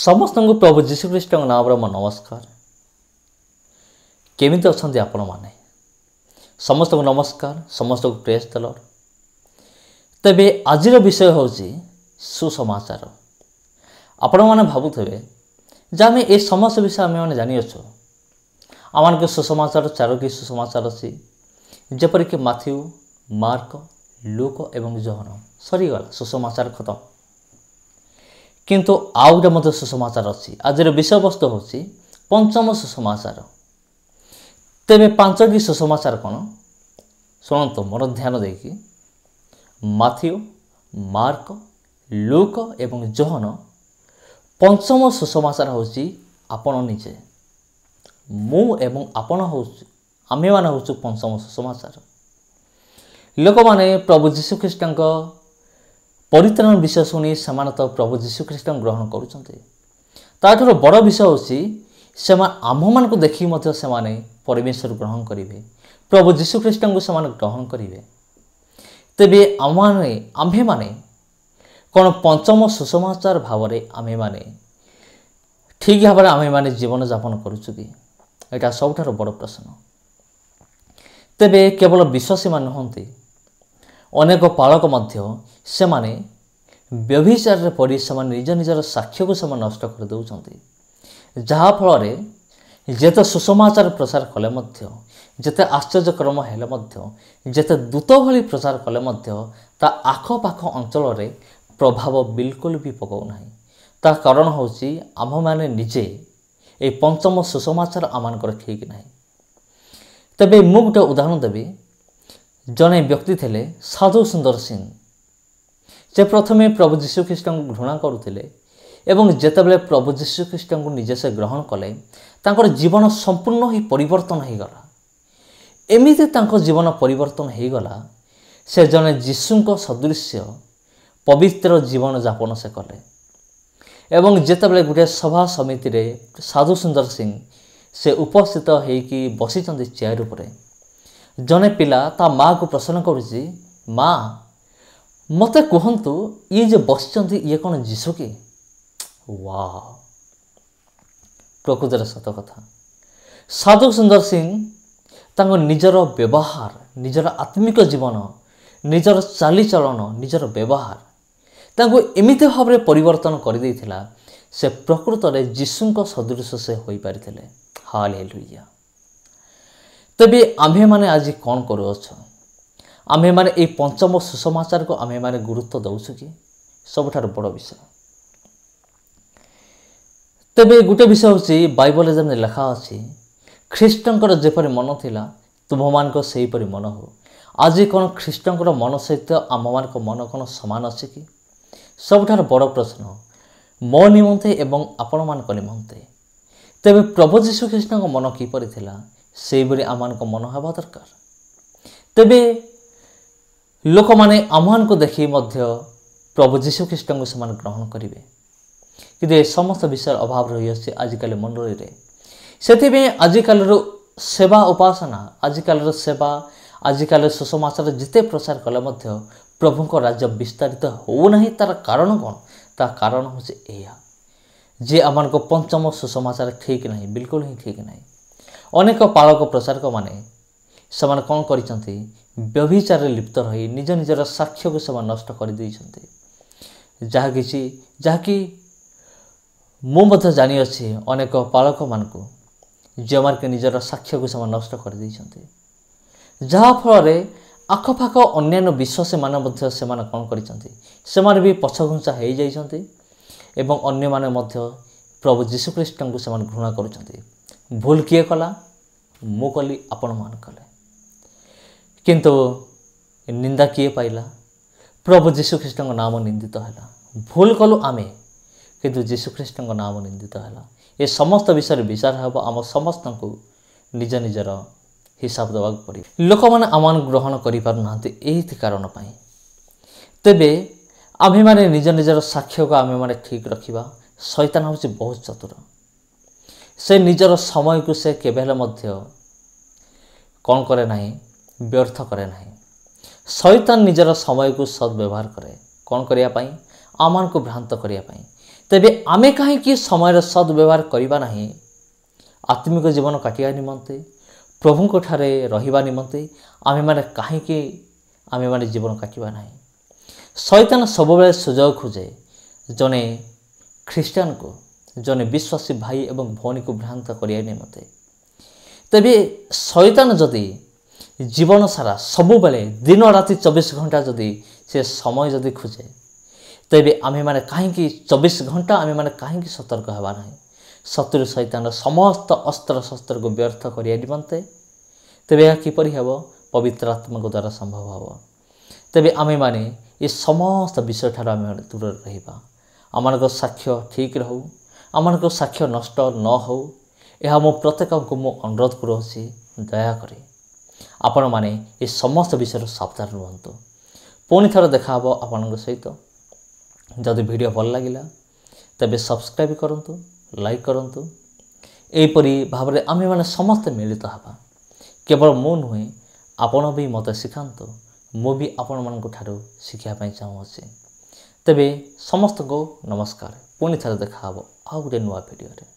ସମସ୍ତଙ୍କୁ ପ୍ରଭୁ ଯୀଶୁଖ୍ରୀଷ୍ଟଙ୍କ ନାମରେ ମୋ ନମସ୍କାର କେମିତି ଅଛନ୍ତି ଆପଣମାନେ ସମସ୍ତଙ୍କୁ ନମସ୍କାର ସମସ୍ତଙ୍କୁ ପ୍ରେସ୍ ଦେଲ ତେବେ ଆଜିର ବିଷୟ ହେଉଛି ସୁସମାଚାର ଆପଣମାନେ ଭାବୁଥିବେ ଯେ ଆମେ ଏ ସମସ୍ତ ବିଷୟ ଆମେମାନେ ଜାଣିଅଛୁ ଆମମାନଙ୍କ ସୁସମାଚାର ଚାରୋଟି ସୁସମାଚାର ଅଛି ଯେପରିକି ମାଥିଉ ମାର୍କ ଲୁକ ଏବଂ ଜହନ ସରିଗଲା ସୁସମାଚାର ଖତମ କିନ୍ତୁ ଆଉ ଗୋଟେ ମଧ୍ୟ ସୁସମାଚାର ଅଛି ଆଜିର ବିଷୟବସ୍ତୁ ହେଉଛି ପଞ୍ଚମ ସୁସମାଚାର ତେବେ ପାଞ୍ଚଟି ସୁସମାଚାର କ'ଣ ଶୁଣନ୍ତୁ ମୋର ଧ୍ୟାନ ଦେଇକି ମାଥିଓ ମାର୍କ ଲୁକ ଏବଂ ଜହନ ପଞ୍ଚମ ସୁସମାଚାର ହେଉଛି ଆପଣ ନିଜେ ମୁଁ ଏବଂ ଆପଣ ହେଉଛୁ ଆମେମାନେ ହେଉଛୁ ପଞ୍ଚମ ସୁସମାଚାର ଲୋକମାନେ ପ୍ରଭୁ ଯୀଶୁଖ୍ରୀଷ୍ଟଙ୍କ ପରିତ୍ରାଣ ବିଷୟ ଶୁଣି ସେମାନେ ପ୍ରଭୁ ଯୀଶୁଖ୍ରୀଷ୍ଟ ଗ୍ରହଣ କରୁଛନ୍ତି ତାଠାରୁ ବଡ଼ ବିଷୟ ହେଉଛି ସେମାନେ ଆମ୍ଭମାନଙ୍କୁ ଦେଖି ମଧ୍ୟ ସେମାନେ ପରମେଶ୍ୱର ଗ୍ରହଣ କରିବେ ପ୍ରଭୁ ଯୀଶୁଖ୍ରୀଷ୍ଟଙ୍କୁ ସେମାନେ ଗ୍ରହଣ କରିବେ ତେବେ ଆମମାନେ ଆମ୍ଭେମାନେ କ'ଣ ପଞ୍ଚମ ସୁସମାଚାର ଭାବରେ ଆମେମାନେ ଠିକ୍ ଭାବରେ ଆମେମାନେ ଜୀବନଯାପନ କରୁଛୁ କି ଏଇଟା ସବୁଠାରୁ ବଡ଼ ପ୍ରଶ୍ନ ତେବେ କେବଳ ବିଶ୍ୱାସୀମାନେ ନୁହନ୍ତି ଅନେକ ପାଳକ ମଧ୍ୟ ସେମାନେ ବ୍ୟଭିଚାରରେ ପଡ଼ି ସେମାନେ ନିଜ ନିଜର ସାକ୍ଷ୍ୟକୁ ସେମାନେ ନଷ୍ଟ କରିଦେଉଛନ୍ତି ଯାହାଫଳରେ ଯେତେ ସୁସମାଚାର ପ୍ରସାର କଲେ ମଧ୍ୟ ଯେତେ ଆଶ୍ଚର୍ଯ୍ୟକ୍ରମ ହେଲେ ମଧ୍ୟ ଯେତେ ଦୂତ ଭଳି ପ୍ରଚାର କଲେ ମଧ୍ୟ ତା ଆଖପାଖ ଅଞ୍ଚଳରେ ପ୍ରଭାବ ବିଲକୁଲ ବି ପକାଉନାହିଁ ତା କାରଣ ହେଉଛି ଆମ୍ଭମାନେ ନିଜେ ଏ ପଞ୍ଚମ ସୁସମାଚାର ଆମମାନଙ୍କର ଠିକ୍ ନାହିଁ ତେବେ ମୁଁ ଗୋଟେ ଉଦାହରଣ ଦେବି ଜଣେ ବ୍ୟକ୍ତି ଥିଲେ ସାଧୁ ସୁନ୍ଦର ସିଂ ସେ ପ୍ରଥମେ ପ୍ରଭୁ ଯୀଶୁଖ୍ରୀଷ୍ଟଙ୍କୁ ଘୃଣା କରୁଥିଲେ ଏବଂ ଯେତେବେଳେ ପ୍ରଭୁ ଯୀଶୁଖ୍ରୀଷ୍ଟଙ୍କୁ ନିଜେ ସେ ଗ୍ରହଣ କଲେ ତାଙ୍କର ଜୀବନ ସମ୍ପୂର୍ଣ୍ଣ ହିଁ ପରିବର୍ତ୍ତନ ହୋଇଗଲା ଏମିତି ତାଙ୍କ ଜୀବନ ପରିବର୍ତ୍ତନ ହୋଇଗଲା ସେ ଜଣେ ଯୀଶୁଙ୍କ ସଦୃଶ୍ୟ ପବିତ୍ର ଜୀବନଯାପନ ସେ କଲେ ଏବଂ ଯେତେବେଳେ ଗୋଟିଏ ସଭା ସମିତିରେ ସାଧୁ ସୁନ୍ଦର ସିଂ ସେ ଉପସ୍ଥିତ ହୋଇକି ବସିଛନ୍ତି ଚେୟାର ଉପରେ ଜଣେ ପିଲା ତା ମାଆକୁ ପ୍ରଶ୍ନ କରୁଛି ମା ମୋତେ କୁହନ୍ତୁ ଇଏ ଯେ ବସିଛନ୍ତି ଇଏ କ'ଣ ଯିଶୁ କି ୱା ପ୍ରକୃତରେ ସତ କଥା ସାଧୁ ସୁନ୍ଦର ସିଂ ତାଙ୍କ ନିଜର ବ୍ୟବହାର ନିଜର ଆତ୍ମିକ ଜୀବନ ନିଜର ଚାଲିଚଳନ ନିଜର ବ୍ୟବହାର ତାଙ୍କୁ ଏମିତି ଭାବରେ ପରିବର୍ତ୍ତନ କରିଦେଇଥିଲା ସେ ପ୍ରକୃତରେ ଯୀଶୁଙ୍କ ସଦୃଶ ସେ ହୋଇପାରିଥିଲେ ହାଲ ହେଲୁଇଆ ତେବେ ଆମ୍ଭେମାନେ ଆଜି କ'ଣ କରୁଅଛ ଆମ୍ଭେମାନେ ଏଇ ପଞ୍ଚମ ସୁସମାଚାରକୁ ଆମ୍ଭେମାନେ ଗୁରୁତ୍ୱ ଦେଉଛୁ କି ସବୁଠାରୁ ବଡ଼ ବିଷୟ ତେବେ ଗୋଟେ ବିଷୟ ହେଉଛି ବାଇବଲରେ ଯେମିତି ଲେଖା ଅଛି ଖ୍ରୀଷ୍ଟଙ୍କର ଯେପରି ମନ ଥିଲା ତୁମମାନଙ୍କ ସେହିପରି ମନ ହେଉ ଆଜି କ'ଣ ଖ୍ରୀଷ୍ଟଙ୍କର ମନ ସହିତ ଆମମାନଙ୍କ ମନ କ'ଣ ସମାନ ଅଛି କି ସବୁଠାରୁ ବଡ଼ ପ୍ରଶ୍ନ ମୋ ନିମନ୍ତେ ଏବଂ ଆପଣମାନଙ୍କ ନିମନ୍ତେ ତେବେ ପ୍ରଭୁ ଯୀଶୁ ଖ୍ରୀଷ୍ଣଙ୍କ ମନ କିପରି ଥିଲା ସେହିଭଳି ଆମମାନଙ୍କ ମନ ହେବା ଦରକାର ତେବେ ଲୋକମାନେ ଆମମାନଙ୍କୁ ଦେଖି ମଧ୍ୟ ପ୍ରଭୁ ଯୀଶୁଖ୍ରୀଷ୍ଟଙ୍କୁ ସେମାନେ ଗ୍ରହଣ କରିବେ କିନ୍ତୁ ଏ ସମସ୍ତ ବିଷୟର ଅଭାବ ରହିଅଛି ଆଜିକାଲି ମଣ୍ଡଳୀରେ ସେଥିପାଇଁ ଆଜିକାଲିର ସେବା ଉପାସନା ଆଜିକାଲିର ସେବା ଆଜିକାଲି ସୁସମାଚାର ଯେତେ ପ୍ରଚାର କଲେ ମଧ୍ୟ ପ୍ରଭୁଙ୍କ ରାଜ୍ୟ ବିସ୍ତାରିତ ହେଉନାହିଁ ତା'ର କାରଣ କ'ଣ ତା କାରଣ ହେଉଛି ଏହା ଯେ ଆମମାନଙ୍କ ପଞ୍ଚମ ସୁସମାଚାର ଠିକ୍ ନାହିଁ ବିଲକୁଲ ହିଁ ଠିକ୍ ନାହିଁ ଅନେକ ପାଳକ ପ୍ରଚାରକମାନେ ସେମାନେ କ'ଣ କରିଛନ୍ତି ବ୍ୟଭିଚାରରେ ଲିପ୍ତ ରହି ନିଜ ନିଜର ସାକ୍ଷ୍ୟକୁ ସେମାନେ ନଷ୍ଟ କରିଦେଇଛନ୍ତି ଯାହା କିଛି ଯାହାକି ମୁଁ ମଧ୍ୟ ଜାଣିଅଛି ଅନେକ ପାଳକମାନଙ୍କୁ ଯେଉଁମାନଙ୍କ ନିଜର ସାକ୍ଷ୍ୟକୁ ସେମାନେ ନଷ୍ଟ କରିଦେଇଛନ୍ତି ଯାହାଫଳରେ ଆଖପାଖ ଅନ୍ୟାନ୍ୟ ବିଶ୍ୱ ସେମାନେ ମଧ୍ୟ ସେମାନେ କ'ଣ କରିଛନ୍ତି ସେମାନେ ବି ପଛଘୁଞ୍ଚା ହୋଇଯାଇଛନ୍ତି ଏବଂ ଅନ୍ୟମାନେ ମଧ୍ୟ ପ୍ରଭୁ ଯୀଶୁଖ୍ରୀଷ୍ଟଙ୍କୁ ସେମାନେ ଘୃଣା କରୁଛନ୍ତି ଭୁଲ କିଏ କଲା ମୁଁ କଲି ଆପଣମାନେ କଲେ କିନ୍ତୁ ନିନ୍ଦା କିଏ ପାଇଲା ପ୍ରଭୁ ଯୀଶୁଖ୍ରୀଷ୍ଟଙ୍କ ନାମ ନିନ୍ଦିତ ହେଲା ଭୁଲ କଲୁ ଆମେ କିନ୍ତୁ ଯୀଶୁଖ୍ରୀଷ୍ଟଙ୍କ ନାମ ନିନ୍ଦିତ ହେଲା ଏ ସମସ୍ତ ବିଷୟରେ ବିଚାର ହେବ ଆମ ସମସ୍ତଙ୍କୁ ନିଜ ନିଜର ହିସାବ ଦେବାକୁ ପଡ଼ିବ ଲୋକମାନେ ଆମମାନଙ୍କୁ ଗ୍ରହଣ କରିପାରୁନାହାନ୍ତି ଏଇଥି କାରଣ ପାଇଁ ତେବେ ଆମେମାନେ ନିଜ ନିଜର ସାକ୍ଷ୍ୟକୁ ଆମେମାନେ ଠିକ୍ ରଖିବା ସୈତାନ ହେଉଛି ବହୁତ ଚତୁର ସେ ନିଜର ସମୟକୁ ସେ କେବେ ହେଲେ ମଧ୍ୟ କ'ଣ କରେ ନାହିଁ ବ୍ୟର୍ଥ କରେ ନାହିଁ ଶୈତାନ ନିଜର ସମୟକୁ ସଦ୍ବ୍ୟବହାର କରେ କ'ଣ କରିବା ପାଇଁ ଆମମାନଙ୍କୁ ଭ୍ରାନ୍ତ କରିବା ପାଇଁ ତେବେ ଆମେ କାହିଁକି ସମୟର ସଦ୍ବ୍ୟବହାର କରିବା ନାହିଁ ଆତ୍ମିକ ଜୀବନ କାଟିବା ନିମନ୍ତେ ପ୍ରଭୁଙ୍କଠାରେ ରହିବା ନିମନ୍ତେ ଆମେମାନେ କାହିଁକି ଆମେମାନେ ଜୀବନ କାଟିବା ନାହିଁ ଶୈତାନ ସବୁବେଳେ ସୁଯୋଗ ଖୋଜେ ଜଣେ ଖ୍ରୀଷ୍ଟିଆନକୁ जने विश्वासी भाइ ए भणीको भ्रान्त किमते तेबे शैतान जति जीवन सारा दिन दिनराति 24 घण्टा जति से समय जिम्मे खोजे तेबि आमे कही चबिस घन्टा आमे कि सतर्क नै शत्रु शैतान र समस्त अस्त्र शस्त्र को व्यर्थ करिया क्या निमते हेबो पवित्र आत्मा को द्वारा सम्भव माने त समस्त विषय ठाउँ आउँदै दूर अम साथ्य ठीक रह ଆମମାନଙ୍କ ସାକ୍ଷ୍ୟ ନଷ୍ଟ ନ ହେଉ ଏହା ମୁଁ ପ୍ରତ୍ୟେକଙ୍କୁ ମୁଁ ଅନୁରୋଧ କରୁଅଛି ଦୟାକରି ଆପଣମାନେ ଏ ସମସ୍ତ ବିଷୟରୁ ସାବଧାନ ରୁହନ୍ତୁ ପୁଣି ଥର ଦେଖାହେବ ଆପଣଙ୍କ ସହିତ ଯଦି ଭିଡ଼ିଓ ଭଲ ଲାଗିଲା ତେବେ ସବସ୍କ୍ରାଇବ୍ କରନ୍ତୁ ଲାଇକ୍ କରନ୍ତୁ ଏହିପରି ଭାବରେ ଆମେମାନେ ସମସ୍ତେ ମିଳିତ ହେବା କେବଳ ମୁଁ ନୁହେଁ ଆପଣ ବି ମୋତେ ଶିଖାନ୍ତୁ ମୁଁ ବି ଆପଣମାନଙ୍କ ଠାରୁ ଶିଖିବା ପାଇଁ ଚାହୁଁଅଛି ତେବେ ସମସ୍ତଙ୍କୁ ନମସ୍କାର पोइन्थ देखाहे आउँदै नुवा भिडियो